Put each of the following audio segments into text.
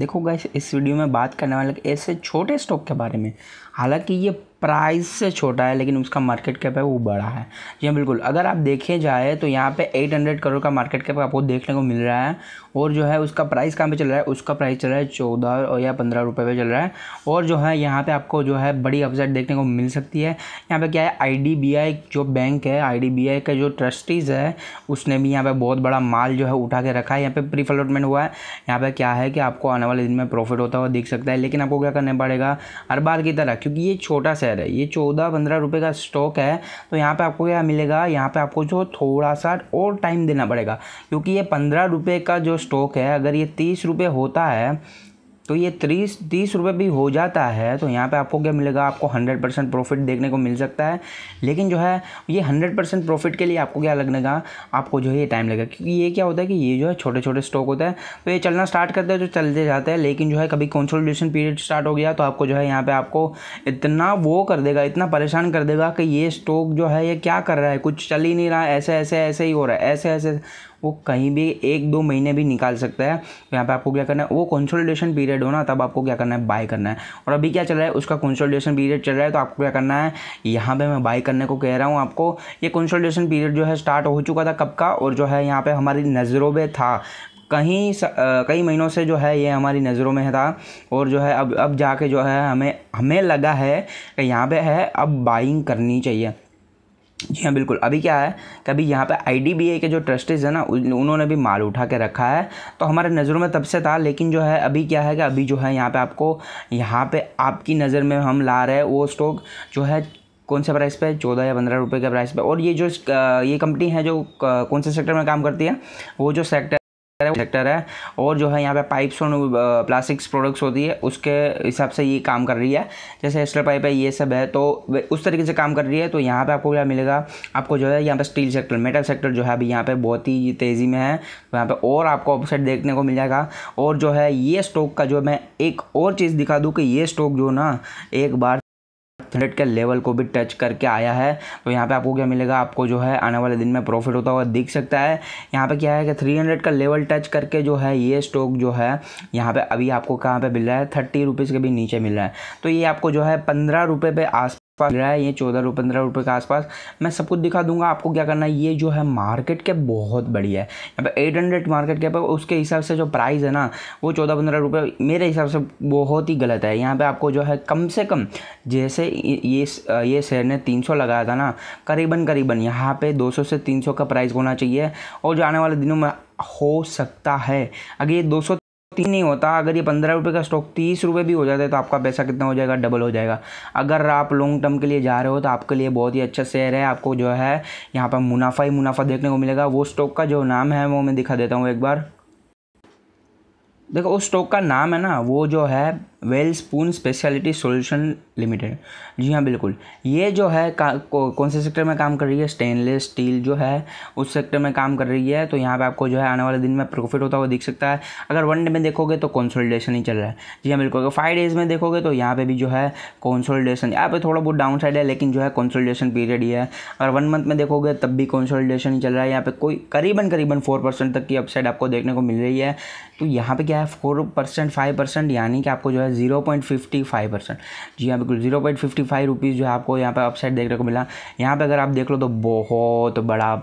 देखो गाइस इस वीडियो में बात करने वाले ऐसे छोटे स्टॉक के बारे में हालांकि ये प्राइस से छोटा है लेकिन उसका मार्केट कैप है वो बड़ा है जी हाँ, बिल्कुल अगर आप देखे जाए तो यहाँ पे 800 करोड़ का मार्केट कैप आपको देखने को मिल रहा है और जो है उसका प्राइस कहाँ पे चल रहा है उसका प्राइस चल रहा है चौदह या पंद्रह रुपये पे चल रहा है और जो है यहाँ पे आपको जो है बड़ी अपसाइड देखने को मिल सकती है यहाँ पे क्या है आई जो बैंक है आई का जो ट्रस्टीज़ है उसने भी यहाँ पर बहुत बड़ा माल जो है उठा के रखा है यहाँ पर प्री हुआ है यहाँ पर क्या है कि आपको आने वाले दिन में प्रॉफिट होता हुआ दिख सकता है लेकिन आपको क्या करना पड़ेगा हर बार की तरह क्योंकि ये छोटा सा शेयर है ये चौदह पंद्रह रुपये का स्टॉक है तो यहाँ पे आपको क्या मिलेगा यहाँ पे आपको जो थोड़ा सा और टाइम देना पड़ेगा क्योंकि ये पंद्रह रुपये का जो स्टॉक है अगर ये तीस रुपये होता है तो ये तीस तीस रुपये भी हो जाता है तो यहाँ पे आपको क्या मिलेगा आपको हंड्रेड परसेंट प्रॉफिट देखने को मिल सकता है लेकिन जो है ये हंड्रेड परसेंट प्रॉफिट के लिए आपको क्या लगने का आपको जो है ये टाइम लगेगा क्योंकि ये क्या होता है कि ये जो है छोटे छोटे स्टॉक होता है तो ये चलना स्टार्ट करते हैं तो चलते जाते हैं लेकिन जो है कभी कॉन्सोलिडेशन पीरियड स्टार्ट हो गया तो आपको जो है यहाँ पर आपको इतना वो कर देगा इतना परेशान कर देगा कि ये स्टॉक जो है ये क्या कर रहा है कुछ चल ही नहीं रहा ऐसे ऐसे ऐसे ही हो रहा है ऐसे ऐसे वो कहीं भी एक दो महीने भी निकाल सकता है यहाँ पे आपको क्या करना है वो कंसोलिडेशन पीरियड हो ना तब आपको क्या करना है बाय करना है और अभी क्या चल रहा है उसका कंसोलिडेशन पीरियड चल रहा है तो आपको क्या करना है यहाँ पे मैं बाय करने को कह रहा हूँ आपको ये कंसोलिडेशन पीरियड जो है स्टार्ट हो चुका था कब का और जो है यहाँ पर हमारी नज़रों में था कहीं कई महीनों से जो है ये हमारी नज़रों में था और जो है अब अब जाके जो है हमें हमें लगा है कि यहाँ पे है अब बाइंग करनी चाहिए जी हाँ बिल्कुल अभी क्या है कि अभी यहाँ पे आई के जो ट्रस्टीज़ है ना उन्होंने भी माल उठा के रखा है तो हमारे नज़रों में तब से था लेकिन जो है अभी क्या है कि अभी जो है यहाँ पे आपको यहाँ पे आपकी नज़र में हम ला रहे हैं वो स्टॉक जो है कौन से प्राइस पे चौदह या पंद्रह रुपये के प्राइस पे और ये जो ये कंपनी है जो कौन से सेक्टर में काम करती है वो जो सेक्टर सेक्टर है और जो है यहाँ पे पाइप्स और प्लास्टिक्स प्रोडक्ट्स होती है उसके हिसाब से ये काम कर रही है जैसे एस्टर पाइप है ये सब है तो उस तरीके से काम कर रही है तो यहाँ पे आपको क्या मिलेगा आपको जो है यहाँ पे स्टील सेक्टर मेटल सेक्टर जो है अभी यहाँ पे बहुत ही तेज़ी में है तो यहाँ पे और आपको ऑपसेट देखने को मिल जाएगा और जो है ये स्टॉक का जो मैं एक और चीज़ दिखा दूँ कि ये स्टॉक जो ना एक बार हंड्रेड के लेवल को भी टच करके आया है तो यहाँ पे आपको क्या मिलेगा आपको जो है आने वाले दिन में प्रॉफिट होता हुआ दिख सकता है यहाँ पे क्या है कि 300 का लेवल टच करके जो है ये स्टॉक जो है यहाँ पे अभी आपको कहाँ पे मिल रहा है थर्टी रुपीज़ के भी नीचे मिल रहा है तो ये आपको जो है पंद्रह रुपये पे आस पास रहा है ये चौदह रुपये पंद्रह रुपये के आसपास मैं सब कुछ दिखा दूंगा आपको क्या करना है ये जो है मार्केट कैप बहुत बढ़िया है यहाँ पर एट हंड्रेड मार्केट कैप है उसके हिसाब से जो प्राइस है ना वो चौदह पंद्रह रुपये मेरे हिसाब से बहुत ही गलत है यहाँ पर आपको जो है कम से कम जैसे ये ये शेयर ने तीन सौ लगाया था ना करीबन करीबन यहाँ पर दो सौ से तीन सौ का प्राइस होना चाहिए और जो आने वाले दिनों में हो सकता है अगर ये 200 ही नहीं होता अगर ये पंद्रह रुपये का स्टॉक तीस रुपये भी हो जाता है तो आपका पैसा कितना हो जाएगा डबल हो जाएगा अगर आप लॉन्ग टर्म के लिए जा रहे हो तो आपके लिए बहुत ही अच्छा शेयर है आपको जो है यहाँ पर मुनाफा ही मुनाफा देखने को मिलेगा वो स्टॉक का जो नाम है वो मैं दिखा देता हूँ एक बार देखो उस स्टॉक का नाम है ना वो जो है Welspun speciality solution limited जी हाँ बिल्कुल ये जो है कौन से सेक्टर में काम कर रही है स्टेनलेस स्टील जो है उस सेक्टर में काम कर रही है तो यहाँ पे आपको जो है आने वाले दिन में प्रॉफिट होता हुआ दिख सकता है अगर वन डे में देखोगे तो कंसोलिडेशन ही चल रहा है जी हाँ बिल्कुल अगर फाइव डेज में देखोगे तो यहाँ पर भी जो है कंसोलिडेशन यहाँ पर थोड़ा बहुत डाउन साइड है लेकिन जो है कंसोलिडेशन पीरियड ही है अगर वन मंथ में देखोगे तब भी कंसोलिडेशन ही चल रहा है यहाँ पर कोई करीबन करीबन फोर परसेंट तक की अपसाइड आपको देखने को मिल रही है तो यहाँ पर क्या है फोर परसेंट फाइव परसेंट यानी कि आपको जो है zero point fifty five percent जी हाँ बिल्कुल zero point fifty five rupees जो है आपको यहाँ पर अपसाइड देखने को मिला यहाँ पर अगर आप देख लो तो बहुत बड़ा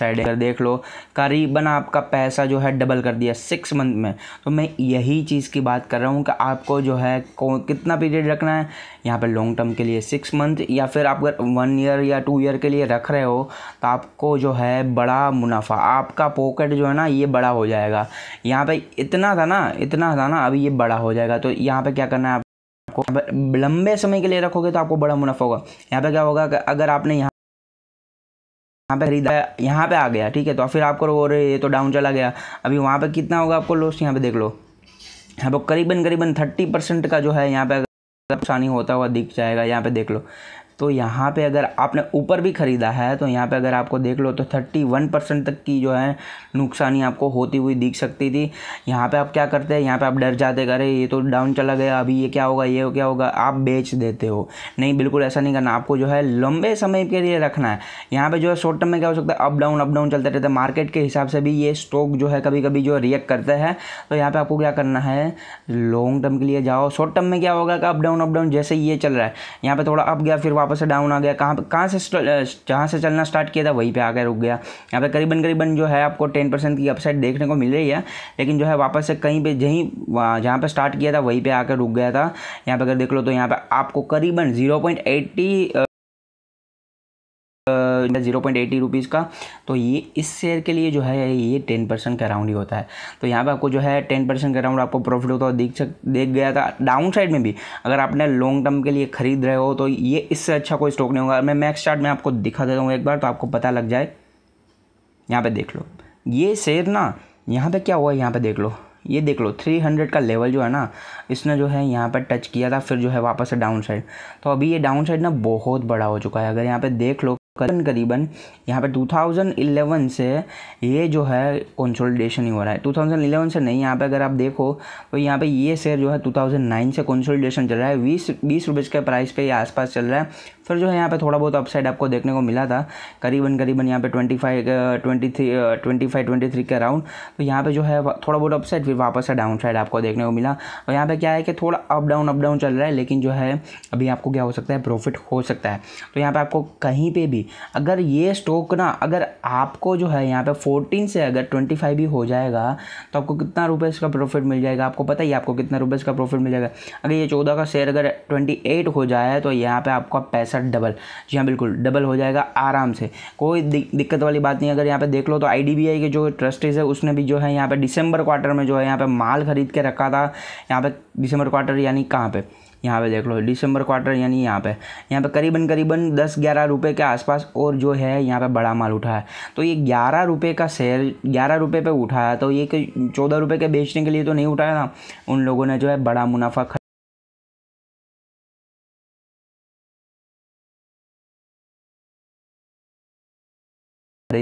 साइड कर देख लो करीबन आपका पैसा जो है डबल कर दिया सिक्स मंथ में तो मैं यही चीज़ की बात कर रहा हूँ कि आपको जो है कितना पीरियड रखना है यहाँ पर लॉन्ग टर्म के लिए सिक्स मंथ या फिर आप अगर वन ईयर या टू ईयर के लिए रख रहे हो तो आपको जो है बड़ा मुनाफा आपका पॉकेट जो है ना ये बड़ा हो जाएगा यहाँ पर इतना था ना इतना था ना अभी ये बड़ा हो जाएगा तो यहाँ पर क्या करना है आपको लंबे समय के लिए रखोगे तो आपको बड़ा मुनाफा होगा यहाँ पर क्या होगा अगर आपने यहाँ यहाँ पे खरीदा यहाँ पे आ गया ठीक है तो फिर आपको वो रहे ये तो डाउन चला गया अभी वहाँ पे कितना होगा आपको लॉस यहाँ पे देख लो यहाँ पर करीबन करीबन थर्टी परसेंट का जो है यहाँ पे नुकसानी होता हुआ दिख जाएगा यहाँ पे देख लो तो यहाँ पे अगर आपने ऊपर भी ख़रीदा है तो यहाँ पे अगर आपको देख लो तो 31 परसेंट तक की जो है नुकसानी आपको होती हुई दिख सकती थी यहाँ पे आप क्या करते हैं यहाँ पे आप डर जाते अरे ये तो डाउन चला गया अभी ये क्या होगा ये हो क्या होगा आप बेच देते हो नहीं बिल्कुल ऐसा नहीं करना आपको जो है लंबे समय के लिए रखना है यहाँ पर जो है शॉर्ट टर्म में क्या हो सकता है अप डाउन अप डाउन चलते रहते हैं मार्केट के हिसाब से भी ये स्टॉक जो है कभी कभी जो रिएक्ट करते हैं तो यहाँ पर आपको क्या करना है लॉन्ग टर्म के लिए जाओ शॉर्ट टर्म में क्या होगा कि अप डाउन अप डाउन जैसे ये चल रहा है यहाँ पर थोड़ा अप गया फिर वापस से डाउन आ गया कहाँ पर कहाँ से जहाँ से चलना स्टार्ट किया था वहीं पे आकर रुक गया यहाँ पे करीबन करीबन जो है आपको टेन परसेंट की अपसाइड देखने को मिल रही है लेकिन जो है वापस से कहीं पे जहीं जहाँ पे स्टार्ट किया था वहीं पे आकर रुक गया था यहाँ पे अगर देख लो तो यहाँ पे आपको करीबन zero point eighty zero point eighty rupees का तो ये इस शेयर के लिए जो है ये टेन परसेंट का राउंड ही होता है तो यहाँ पे आपको जो है टेन परसेंट का राउंड आपको प्रॉफिट होता है दिख सक देख गया था डाउन साइड में भी अगर आपने लॉन्ग टर्म के लिए खरीद रहे हो तो ये इससे अच्छा कोई स्टॉक नहीं होगा मैं मैक्स चार्ट में आपको दिखा देता हूँ एक बार तो आपको पता लग जाए यहाँ पर देख लो ये शेयर ना यहाँ पर क्या हुआ यहाँ पर देख लो ये देख लो 300 का लेवल जो है ना इसने जो है यहाँ पर टच किया था फिर जो है वापस से डाउन साइड तो अभी ये डाउन साइड ना बहुत बड़ा हो चुका है अगर यहाँ पे देख लो करीबन करीबन यहाँ पे 2011 से ये जो है कंसोलिडेशन ही हो रहा है 2011 से नहीं यहाँ पे अगर आप देखो तो यहाँ पे ये शेयर जो है 2009 से कंसोलिडेशन चल रहा है बीस बीस रुपये के प्राइस पे ये आसपास चल रहा है फिर जो है यहाँ पे थोड़ा बहुत अपसाइड आपको देखने को मिला था करीबन करीबन यहाँ पे twenty five twenty three twenty five twenty three के अराउंड तो यहाँ पे जो है थोड़ा बहुत अपसाइड फिर वापस से डाउन साइड आपको देखने को मिला और यहाँ पे क्या है कि थोड़ा अप डाउन अप डाउन चल रहा है लेकिन जो है अभी आपको क्या हो सकता है प्रॉफिट हो सकता है तो यहाँ पर आपको कहीं पर भी अगर ये स्टॉक ना अगर आपको जो है यहाँ पर फोर्टीन से अगर ट्वेंटी फाइव भी हो जाएगा तो आपको कितना रुपये इसका प्रॉफिट मिल जाएगा आपको पता ही आपको कितना रुपये इसका प्रॉफिट मिल जाएगा अगर ये चौदह का शेयर अगर ट्वेंटी एट हो जाए तो यहाँ पर आपका पैसा साथ डबल जी हाँ बिल्कुल डबल हो जाएगा आराम से कोई दिक्कत वाली बात नहीं अगर यहाँ पे देख लो तो आई के जो ट्रस्टीज़ है उसने भी जो है यहाँ पे दिसंबर क्वार्टर में जो है यहाँ पे माल खरीद के रखा था यहाँ पे दिसंबर क्वार्टर यानी कहाँ पे यहाँ पे देख लो दिसंबर क्वार्टर यानी यहाँ पे यहाँ पे करीबन करीबन दस ग्यारह रुपये के आसपास और जो है यहाँ पे बड़ा माल उठा है तो ये ग्यारह रुपये का शेयर ग्यारह रुपये पे उठाया तो ये चौदह रुपये के बेचने के लिए तो नहीं उठाया ना उन लोगों ने जो है बड़ा मुनाफा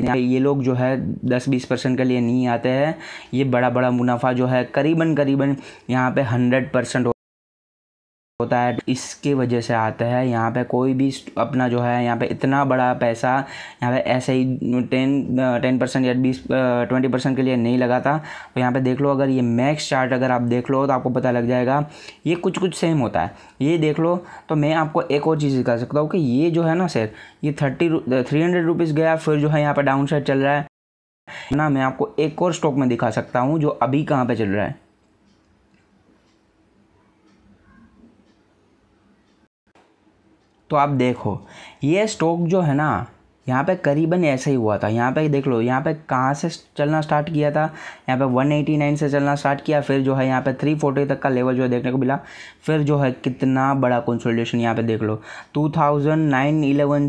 खरीदने ये लोग जो है दस बीस परसेंट के लिए नहीं आते हैं ये बड़ा बड़ा मुनाफा जो है करीबन करीबन यहाँ पे हंड्रेड परसेंट होता है इसके वजह से आता है यहाँ पे कोई भी अपना जो है यहाँ पे इतना बड़ा पैसा यहाँ पे ऐसे ही टेन टेन परसेंट या बीस ट्वेंटी परसेंट के लिए नहीं लगा था तो यहाँ पे देख लो अगर ये मैक्स चार्ट अगर आप देख लो तो आपको पता लग जाएगा ये कुछ कुछ सेम होता है ये देख लो तो मैं आपको एक और चीज़ दिखा सकता हूँ कि ये जो है ना सर ये थर्टी थ्री हंड्रेड रुपीज़ गया फिर जो है यहाँ पर डाउन साइड चल रहा है ना मैं आपको एक और स्टॉक में दिखा सकता हूँ जो अभी कहाँ पर चल रहा है तो आप देखो ये स्टॉक जो है ना यहाँ पे करीबन ऐसा ही हुआ था यहाँ पे देख लो यहाँ पे कहाँ से चलना स्टार्ट किया था यहाँ पे 189 से चलना स्टार्ट किया फिर जो है यहाँ पे 340 तक का लेवल जो है देखने को मिला फिर जो है कितना बड़ा कंसोलिडेशन यहाँ पे देख लो 2009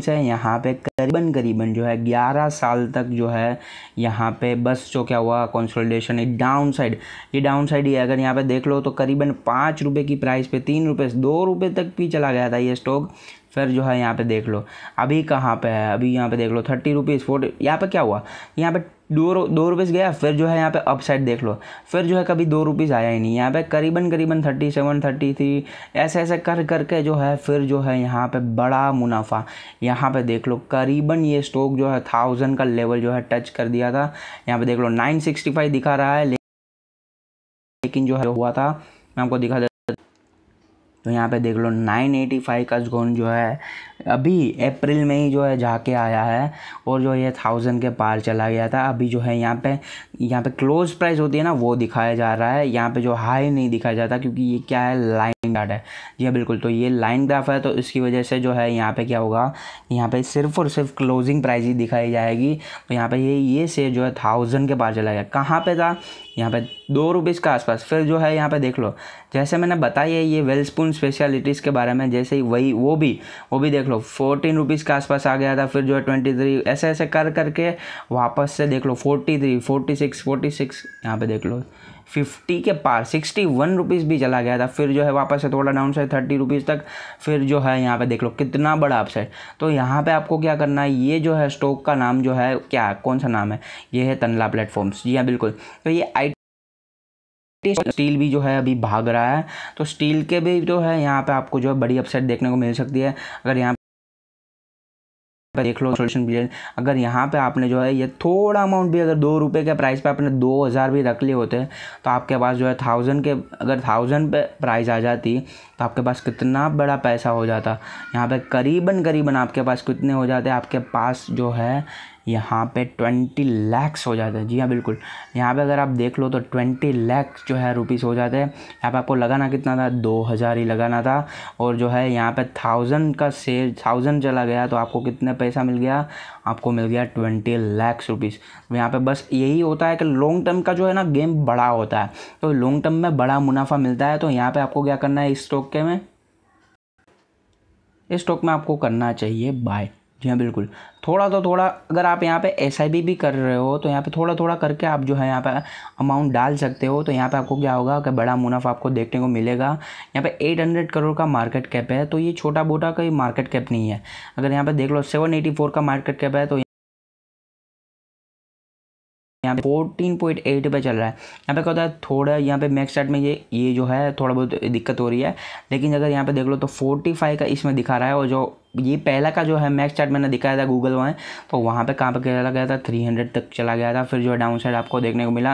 11 से यहाँ पे करीबन करीबन जो है 11 साल तक जो है यहाँ पे बस जो क्या हुआ कंसोलिडेशन डाउन साइड ये डाउन साइड ही अगर यहाँ पर देख लो तो करीबन पाँच रुपये की प्राइस पर तीन रुपये दो रुपये तक भी चला गया था ये स्टॉक फिर जो है यहाँ पे देख लो अभी कहाँ पे है अभी यहाँ पे देख लो थर्टी रुपीज़ फोर्टी यहाँ पे क्या हुआ यहाँ पे दो दो रुपीज़ गया फिर जो है यहाँ पे अप साइड देख लो फिर जो है कभी दो रुपीज़ आया ही नहीं यहाँ पे करीबन करीबन थर्टी सेवन थर्टी थ्री ऐसे ऐसे कर करके जो है फिर जो है यहाँ पे बड़ा मुनाफा यहाँ पे देख लो करीबन ये स्टॉक जो है थाउजेंड का लेवल जो है टच कर दिया था यहाँ पे देख लो नाइन सिक्सटी फाइव दिखा रहा है लेकिन जो है हुआ था मैं आपको दिखा दे तो यहाँ पे देख लो 985 का जोन जो है अभी अप्रैल में ही जो है जाके आया है और जो ये थाउजेंड के पार चला गया था अभी जो है यहाँ पे यहाँ पे क्लोज प्राइस होती है ना वो दिखाया जा रहा है यहाँ पे जो हाई नहीं दिखाया जाता क्योंकि ये क्या है लाइन डाट है जी हाँ, बिल्कुल तो ये लाइन ग्राफ है तो इसकी वजह से जो है यहाँ पर क्या होगा यहाँ पर सिर्फ और सिर्फ क्लोजिंग प्राइस ही दिखाई जाएगी तो यहाँ पर ये ये शेयर जो है थाउजेंड के पार चला गया कहाँ पर था यहाँ पे दो रुपीज़ के आसपास फिर जो है यहाँ पे देख लो जैसे मैंने बताया ये वेल स्पून स्पेशलिटीज़ के बारे में जैसे ही वही वो भी वो भी देख लो फोर्टीन रुपीज़ के आसपास आ गया था फिर जो है ट्वेंटी थ्री ऐसे ऐसे कर करके वापस से देख लो forty three forty six forty six यहाँ पर देख लो फिफ्टी के पार सिक्सटी वन रुपीज़ भी चला गया था फिर जो है वापस से थोड़ा डाउन साइड थर्टी रुपीज़ तक फिर जो है यहाँ पे देख लो कितना बड़ा अपसाइड तो यहाँ पे आपको क्या करना है ये जो है स्टॉक का नाम जो है क्या कौन सा नाम है ये है तनला प्लेटफॉर्म्स जी हाँ बिल्कुल तो ये आई स्टील भी जो है अभी भाग रहा है तो स्टील के भी जो है यहाँ पे आपको जो है बड़ी अपसेट देखने को मिल सकती है अगर यहाँ देख लो सोल्यूशन बिलियन अगर यहाँ पे आपने जो है ये थोड़ा अमाउंट भी अगर दो रुपये के प्राइस पे आपने दो हज़ार भी रख लिए होते तो आपके पास जो है थाउजेंड के अगर थाउजेंड पे प्राइस आ जाती तो आपके पास कितना बड़ा पैसा हो जाता यहाँ पे करीबन करीबन आपके पास कितने हो जाते आपके पास जो है यहाँ पे ट्वेंटी लैक्स हो जाते हैं जी हाँ बिल्कुल यहाँ पे अगर आप देख लो तो ट्वेंटी लैक्स जो है रुपीस हो जाते हैं यहाँ पे आपको लगाना कितना था दो हज़ार ही लगाना था और जो है यहाँ पे थाउजेंड का सेल थाउजेंड चला गया तो आपको कितने पैसा मिल गया आपको मिल गया ट्वेंटी लैक्स रुपीज़ तो यहाँ पर बस यही होता है कि लॉन्ग टर्म का जो है ना गेम बड़ा होता है तो लॉन्ग टर्म में बड़ा मुनाफा मिलता है तो यहाँ पर आपको क्या करना है इस स्टॉक के में इस स्टॉक में आपको करना चाहिए बाय जी हाँ बिल्कुल थोड़ा तो थोड़ा अगर आप यहाँ पे एस भी कर रहे हो तो यहाँ पे थोड़ा थोड़ा करके आप जो है यहाँ पे अमाउंट डाल सकते हो तो यहाँ पे आपको क्या होगा कि बड़ा मुनाफा आपको देखने को मिलेगा यहाँ पे 800 करोड़ का मार्केट कैप है तो ये छोटा मोटा कोई मार्केट कैप नहीं है अगर यहाँ पे देख लो सेवन का मार्केट कैप है तो यहाँ पे फोर्टीन पॉइंट एट पे चल रहा है यहाँ पे क्या होता है थोड़ा यहाँ पे मैक्स में ये ये जो है थोड़ा बहुत दिक्कत हो रही है लेकिन अगर यहाँ पे देख लो तो फोर्टी फाइव का इसमें दिखा रहा है और जो ये पहला का जो है मैक्स चार्ट मैंने दिखाया था गूगल वहाँ तो वहाँ पे कहाँ पे चला गया था थ्री हंड्रेड तक चला गया था फिर जो है डाउन साइड आपको देखने को मिला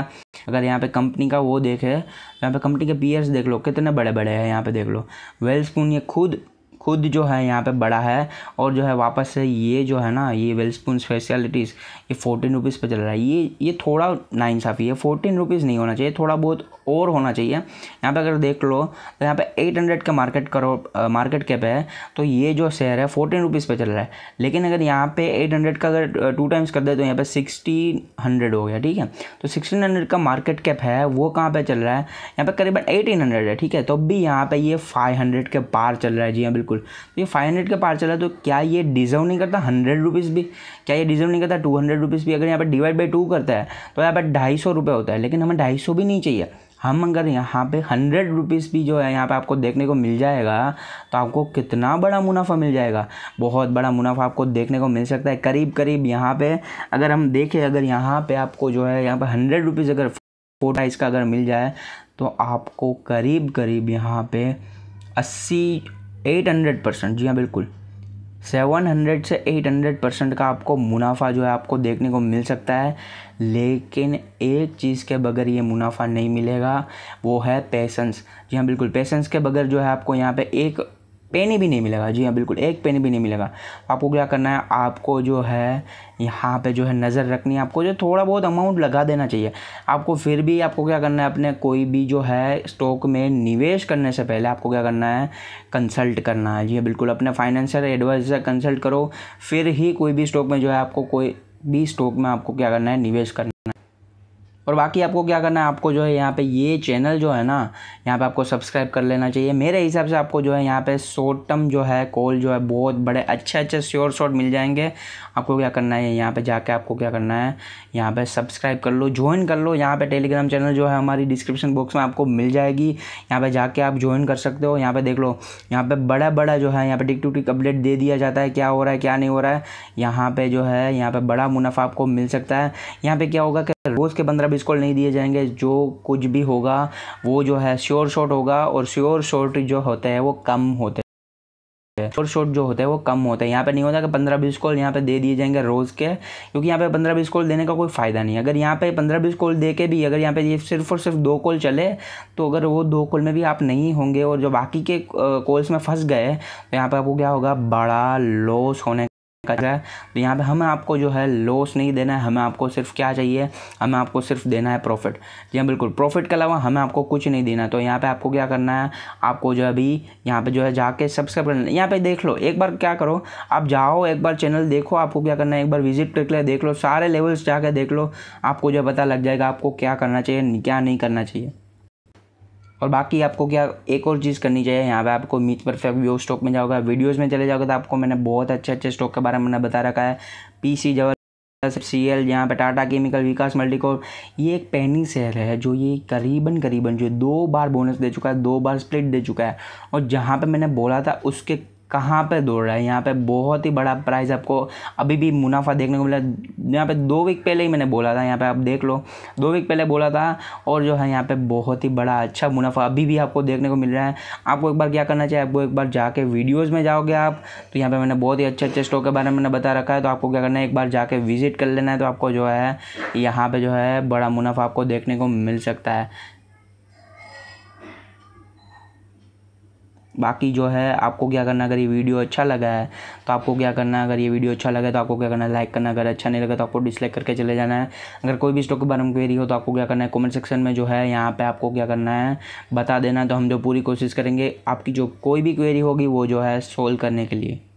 अगर यहाँ पे कंपनी का वो देखे यहाँ पे कंपनी के पीयर्स देख लो कितने बड़े बड़े हैं यहाँ पे देख लो वेल्सपून ये खुद खुद जो है यहाँ पे बड़ा है और जो है वापस से ये जो है ना ये वेल स्पून स्पेशलिटीज़ ये फोर्टीन रुपीज़ पर चल रहा है ये ये थोड़ा नाइंसाफ़ी है फोर्टीन रुपीज़ नहीं होना चाहिए थोड़ा बहुत और होना चाहिए यहाँ पे अगर देख लो तो यहाँ पे एट हंड्रेड का मार्केट करो मार्केट कैप है तो ये जो शेयर है फोर्टीन रुपीज़ पर चल रहा है लेकिन अगर यहाँ पे एट हंड्रेड का अगर टू टाइम्स कर दे तो यहाँ पे सिक्सटीन हंड्रेड हो गया ठीक है तो सिक्सटीन हंड्रेड का मार्केट कैप है वो कहाँ पर चल रहा है यहाँ पर करीबन एटीन हंड्रेड है ठीक है तो भी यहाँ पर ये फाइव हंड्रेड के पार चल रहा है जी हाँ बिल्कुल बिल्कुल तो ये फाइव हंड्रेड का पार चला तो क्या ये डिजर्व नहीं करता हंड्रेड रुपीज़ भी क्या ये डिजर्व नहीं करता टू हंड्रेड रुपीज़ भी अगर यहाँ पर डिवाइड बाई टू करता है तो यहाँ पर ढाई सौ रुपये होता है लेकिन हमें ढाई सौ भी नहीं चाहिए हम अगर यहाँ पे हंड्रेड रुपीज़ भी जो है यहाँ पे आपको देखने को मिल जाएगा तो आपको कितना बड़ा मुनाफा मिल जाएगा बहुत बड़ा मुनाफा आपको देखने को मिल सकता है करीब करीब यहाँ पे अगर हम देखें अगर यहाँ पे आपको जो है यहाँ पे हंड्रेड रुपीज़ अगर फोर का अगर मिल जाए तो आपको करीब करीब यहाँ पे अस्सी एट हंड्रेड परसेंट जी हाँ बिल्कुल सेवन हंड्रेड से एट हंड्रेड परसेंट का आपको मुनाफा जो है आपको देखने को मिल सकता है लेकिन एक चीज़ के बगैर ये मुनाफा नहीं मिलेगा वो है पेशेंस जी हाँ बिल्कुल पेशेंस के बगैर जो है आपको यहाँ पे एक पेनी भी नहीं मिलेगा जी हाँ बिल्कुल एक पेनी भी नहीं मिलेगा आपको क्या करना है आपको जो है यहाँ पे जो है नज़र रखनी है आपको जो थोड़ा बहुत अमाउंट लगा देना चाहिए आपको फिर भी आपको क्या करना है अपने कोई भी जो है स्टॉक में निवेश करने से पहले आपको क्या करना है कंसल्ट करना है जी हाँ बिल्कुल अपने फाइनेंशियल एडवाइजर कंसल्ट करो फिर ही कोई भी स्टॉक में जो है आपको कोई भी स्टॉक में आपको क्या करना है निवेश करना और बाकी आपको क्या करना है आपको जो है यहाँ पे ये चैनल जो है ना यहाँ पे आपको सब्सक्राइब कर लेना चाहिए मेरे हिसाब से आपको जो है यहाँ पे शॉर्ट टर्म जो है कॉल जो है बहुत बड़े अच्छे अच्छे श्योर शॉट मिल जाएंगे आपको क्या करना है यहाँ पर जाके आपको क्या करना है यहाँ पर सब्सक्राइब कर लो ज्वाइन कर लो यहाँ पर टेलीग्राम चैनल जो है हमारी डिस्क्रिप्शन बॉक्स में आपको मिल जाएगी यहाँ पर जाके आप ज्वाइन कर सकते हो यहाँ पर देख लो यहाँ पर बड़ा बड़ा जो है यहाँ पर टिक टू टिक अपडेट दे दिया जाता है क्या हो रहा है क्या नहीं हो रहा है यहाँ पर जो है यहाँ पर बड़ा मुनाफा आपको मिल सकता है यहाँ पर क्या होगा रोज़ के पंद्रह बीस कॉल नहीं दिए जाएंगे जो कुछ भी होगा वो जो है श्योर शॉट होगा और श्योर शॉट जो होते हैं वो कम होते हैं शॉर्ट शॉट जो होता है वो कम होते हैं यहाँ पे नहीं होता कि पंद्रह बीस कॉल यहाँ पे दे दिए जाएंगे रोज़ के क्योंकि यहाँ पे पंद्रह बीस कॉल देने का कोई फ़ायदा नहीं अगर यहाँ पे पंद्रह बीस कॉल दे के भी अगर यहाँ पे ये सिर्फ और सिर्फ दो कॉल चले तो अगर वो दो कॉल में भी आप नहीं होंगे और जो बाकी के कॉल्स में फंस गए तो यहाँ पर आपको क्या होगा बड़ा लॉस होने रहा जाए तो यहाँ पे हमें आपको जो है लॉस नहीं देना है हमें आपको सिर्फ क्या चाहिए हमें आपको सिर्फ देना है प्रॉफिट जी हाँ बिल्कुल प्रॉफिट के अलावा हमें आपको कुछ नहीं देना तो यहाँ पे आपको क्या करना है आपको जो है अभी यहाँ पे जो है जाके सब्सक्राइब करना यहाँ पे देख लो एक बार क्या करो आप जाओ एक बार चैनल देखो आपको क्या करना है एक बार विजिट कर देख लो सारे लेवल्स जाके देख लो आपको जो पता लग जाएगा आपको क्या करना चाहिए क्या नहीं करना चाहिए और बाकी आपको क्या एक और चीज़ करनी चाहिए यहाँ पे आपको मीच परफेक्ट व्यू स्टॉक में जाओगे वीडियोस में चले जाओगे तो आपको मैंने बहुत अच्छे अच्छे स्टॉक के बारे में मैंने बता रखा है पी सी जवर सी एल यहाँ पर टाटा केमिकल विकास मल्टीकोर ये एक पहनी शेयर है जो ये करीबन करीबन जो दो बार बोनस दे चुका है दो बार स्प्लिट दे चुका है और जहाँ पर मैंने बोला था उसके कहाँ पे दौड़ रहा है यहाँ पे बहुत ही बड़ा प्राइस आपको अभी भी मुनाफा देखने को मिला यहाँ पे दो वीक पहले ही मैंने बोला था यहाँ पे आप देख लो दो वीक पहले बोला था और जो है यहाँ पे बहुत ही बड़ा अच्छा मुनाफा अभी भी आपको देखने को मिल रहा है आपको एक बार क्या करना चाहिए आपको एक बार जाके वीडियोज़ में जाओगे आप तो यहाँ पर मैंने बहुत ही अच्छे अच्छे स्टॉक के बारे में मैंने बता रखा है तो आपको क्या करना है एक बार जाके विजिट कर लेना है तो आपको जो है यहाँ पर जो है बड़ा मुनाफा आपको देखने को मिल सकता है बाकी जो है आपको क्या करना अगर ये वीडियो अच्छा लगा है तो आपको क्या करना अगर ये वीडियो अच्छा लगा तो आपको क्या करना है लाइक करना अगर अच्छा नहीं लगा तो आपको डिसलाइक करके चले जाना है अगर कोई भी स्टॉक के बारे में क्वेरी हो तो आपको क्या करना है कमेंट सेक्शन में जो है यहाँ पे आपको क्या करना है बता देना तो हम जो पूरी कोशिश करेंगे आपकी जो कोई भी क्वेरी होगी वो जो है सोल्व करने के लिए